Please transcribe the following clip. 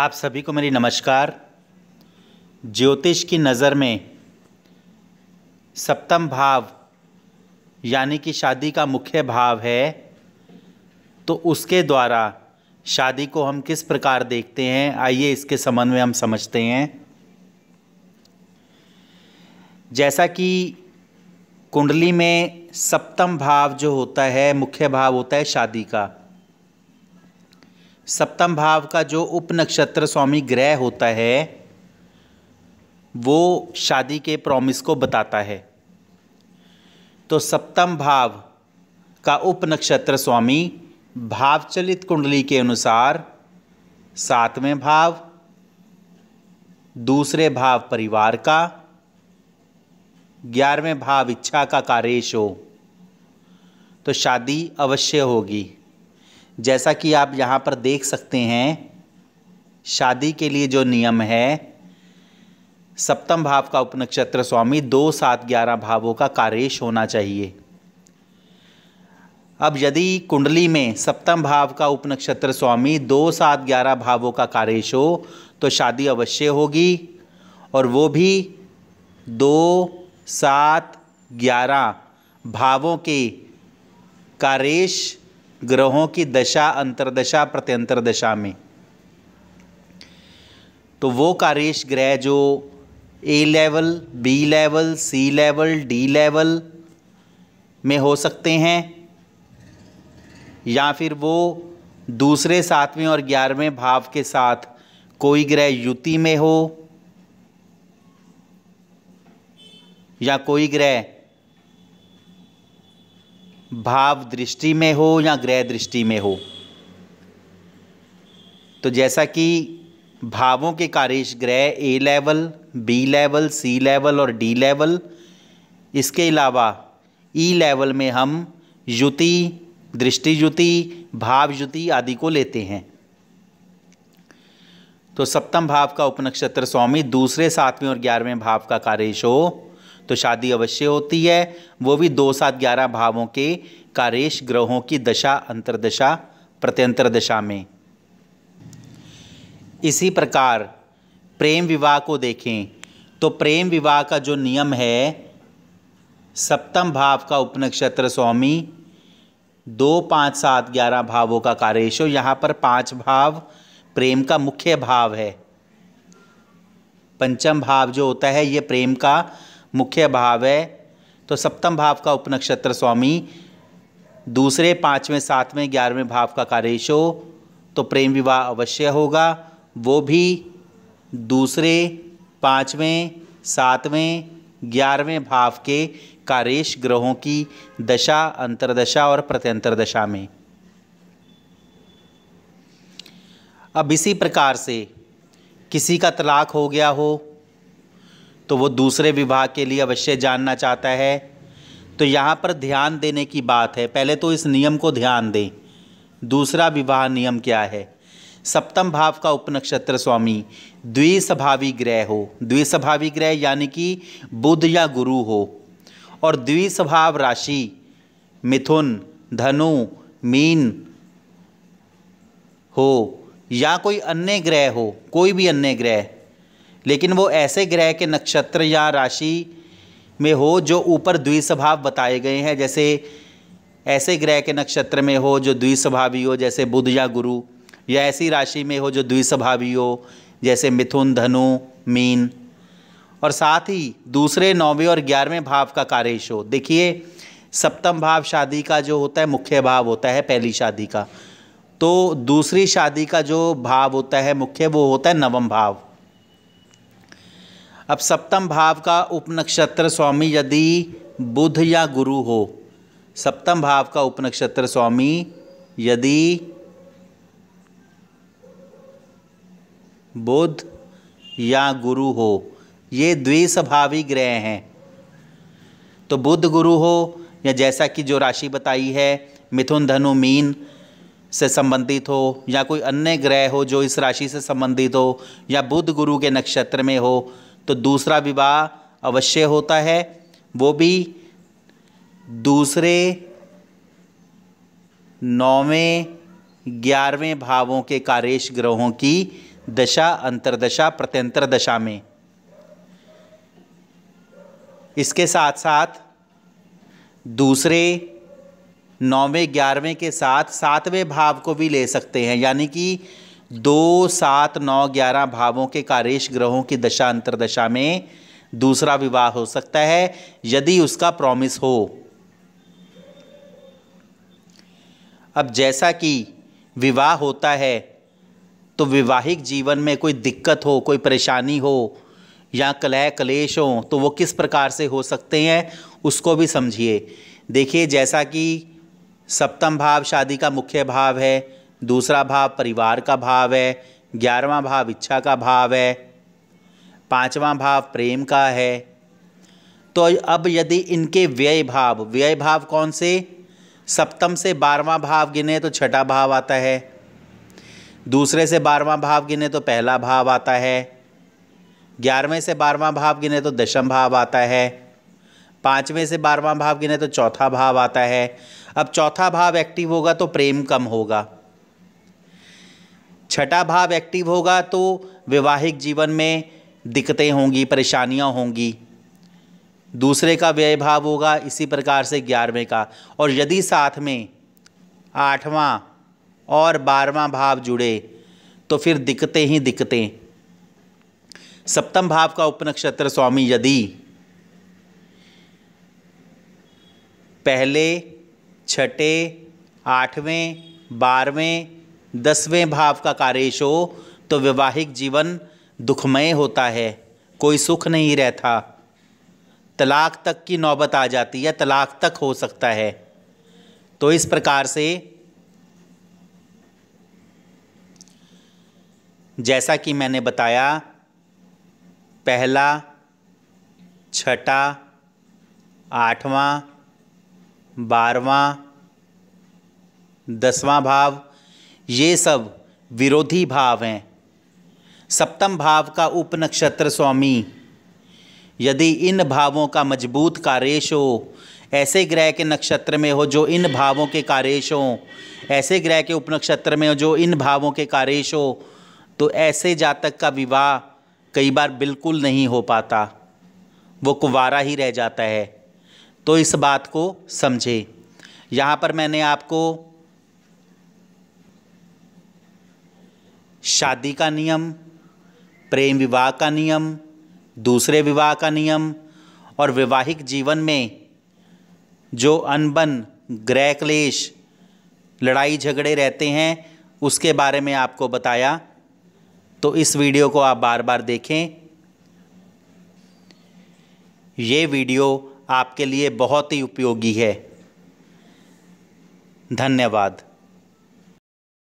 आप सभी को मेरी नमस्कार ज्योतिष की नज़र में सप्तम भाव यानी कि शादी का मुख्य भाव है तो उसके द्वारा शादी को हम किस प्रकार देखते हैं आइए इसके संबंध में हम समझते हैं जैसा कि कुंडली में सप्तम भाव जो होता है मुख्य भाव होता है शादी का सप्तम भाव का जो उप नक्षत्र स्वामी ग्रह होता है वो शादी के प्रॉमिस को बताता है तो सप्तम भाव का उप नक्षत्र स्वामी भावचलित कुंडली के अनुसार सातवें भाव दूसरे भाव परिवार का ग्यारहवें भाव इच्छा का कार्य हो तो शादी अवश्य होगी जैसा कि आप यहाँ पर देख सकते हैं शादी के लिए जो नियम है सप्तम भाव का उपनक्षत्र स्वामी दो सात ग्यारह भावों का कार्यश होना चाहिए अब यदि कुंडली में सप्तम भाव का उपनक्षत्र स्वामी दो सात ग्यारह भावों का कार्यश हो तो शादी अवश्य होगी और वो भी दो सात ग्यारह भावों के कारेश ग्रहों की दशा अंतरदशा प्रत्यंतरदशा में तो वो कारेश ग्रह जो A level B level C level D level में हो सकते हैं या फिर वो दूसरे सातवें और ग्यारहवें भाव के साथ कोई ग्रह युति में हो या कोई ग्रह भाव दृष्टि में हो या ग्रह दृष्टि में हो तो जैसा कि भावों के कार्यश ग्रह A level B level C level और डी लेवल इसके अलावा ई e लेवल में हम युति दृष्टि युति भाव युति आदि को लेते हैं तो सप्तम भाव का उपनक्षत्र स्वामी दूसरे सातवें और ग्यारहवें भाव का कार्यश हो तो शादी अवश्य होती है वो भी दो सात ग्यारह भावों के कारेश ग्रहों की दशा अंतरदशा प्रत्यंतर दशा में इसी प्रकार प्रेम विवाह को देखें तो प्रेम विवाह का जो नियम है सप्तम भाव का उपनक्षत्र स्वामी दो पाँच सात ग्यारह भावों का हो यहाँ पर पांच भाव प्रेम का मुख्य भाव है पंचम भाव जो होता है ये प्रेम का मुख्य भाव है तो सप्तम भाव का उपनक्षत्र स्वामी दूसरे पाँचवें सातवें ग्यारहवें भाव का कार्यशो हो तो प्रेम विवाह अवश्य होगा वो भी दूसरे पाँचवें सातवें ग्यारहवें भाव के कार्यश ग्रहों की दशा अंतरदशा और प्रत्यंतर दशा में अब इसी प्रकार से किसी का तलाक हो गया हो तो वो दूसरे विभाग के लिए अवश्य जानना चाहता है तो यहाँ पर ध्यान देने की बात है पहले तो इस नियम को ध्यान दें दूसरा विवाह नियम क्या है सप्तम भाव का उपनक्षत्र स्वामी द्विस्वभावी ग्रह हो द्विस्वभावी ग्रह यानी कि बुध या गुरु हो और द्विस्वभाव राशि मिथुन धनु मीन हो या कोई अन्य ग्रह हो कोई भी अन्य ग्रह लेकिन वो ऐसे ग्रह के नक्षत्र या राशि में हो जो ऊपर द्विस्वभाव बताए गए हैं जैसे ऐसे ग्रह के नक्षत्र में हो जो द्विस्वभावी हो जैसे बुध या गुरु या ऐसी राशि में हो जो द्विस्वभावी हो जैसे मिथुन धनु मीन और साथ ही दूसरे नौवें और ग्यारहवें भाव का कार्यश हो देखिए सप्तम भाव शादी का जो होता है मुख्य भाव होता है पहली शादी का तो दूसरी शादी का जो भाव होता है मुख्य वो होता है नवम भाव अब सप्तम भाव का उपनक्षत्र स्वामी यदि बुध या गुरु हो सप्तम भाव का उपनक्षत्र स्वामी यदि बुध या गुरु हो ये द्विस्वभावी ग्रह हैं तो बुध गुरु हो या जैसा कि जो राशि बताई है मिथुन धनु मीन से संबंधित हो या कोई अन्य ग्रह हो जो इस राशि से संबंधित हो या बुध गुरु के नक्षत्र में हो तो दूसरा विवाह अवश्य होता है वो भी दूसरे नौवें ग्यारहवें भावों के कार्यश ग्रहों की दशा अंतरदशा प्रत्यंतर दशा में इसके साथ साथ दूसरे नौवें ग्यारहवें के साथ सातवें भाव को भी ले सकते हैं यानी कि दो सात नौ ग्यारह भावों के कार्यश ग्रहों की दशा अंतरदशा में दूसरा विवाह हो सकता है यदि उसका प्रॉमिस हो अब जैसा कि विवाह होता है तो विवाहिक जीवन में कोई दिक्कत हो कोई परेशानी हो या कलह कलेश हो तो वो किस प्रकार से हो सकते हैं उसको भी समझिए देखिए जैसा कि सप्तम भाव शादी का मुख्य भाव है दूसरा भाव परिवार का भाव है ग्यारहवां भाव इच्छा का भाव है पांचवा भाव प्रेम का है तो अब यदि इनके व्यय भाव व्यय भाव कौन से सप्तम से बारहवां भाव गिने तो छठा भाव आता है दूसरे से बारहवां भाव गिने तो पहला भाव आता है ग्यारहवें से बारहवां भाव गिने तो दशम भाव आता है पाँचवें से बारहवां भाव गिने तो चौथा भाव आता है अब चौथा भाव एक्टिव होगा तो प्रेम कम होगा छठा भाव एक्टिव होगा तो वैवाहिक जीवन में दिक्कतें होंगी परेशानियां होंगी दूसरे का व्यय भाव होगा इसी प्रकार से ग्यारहवें का और यदि साथ में आठवां और बारहवां भाव जुड़े तो फिर दिक्कतें ही दिक्कतें सप्तम भाव का उपनक्षत्र स्वामी यदि पहले छठे आठवें बारहवें दसवें भाव का कार्येश हो तो वैवाहिक जीवन दुखमय होता है कोई सुख नहीं रहता तलाक तक की नौबत आ जाती है तलाक तक हो सकता है तो इस प्रकार से जैसा कि मैंने बताया पहला छठा आठवां बारवां दसवां भाव ये सब विरोधी भाव हैं सप्तम भाव का उपनक्षत्र स्वामी यदि इन भावों का मजबूत कार्यश हो ऐसे ग्रह के नक्षत्र में हो जो इन भावों के कार्यश हो ऐसे ग्रह के उपनक्षत्र में हो जो इन भावों के कार्यश हो तो ऐसे जातक का विवाह कई बार बिल्कुल नहीं हो पाता वो कुवारा ही रह जाता है तो इस बात को समझे यहाँ पर मैंने आपको शादी का नियम प्रेम विवाह का नियम दूसरे विवाह का नियम और वैवाहिक जीवन में जो अनबन ग्रह क्लेश लड़ाई झगड़े रहते हैं उसके बारे में आपको बताया तो इस वीडियो को आप बार बार देखें ये वीडियो आपके लिए बहुत ही उपयोगी है धन्यवाद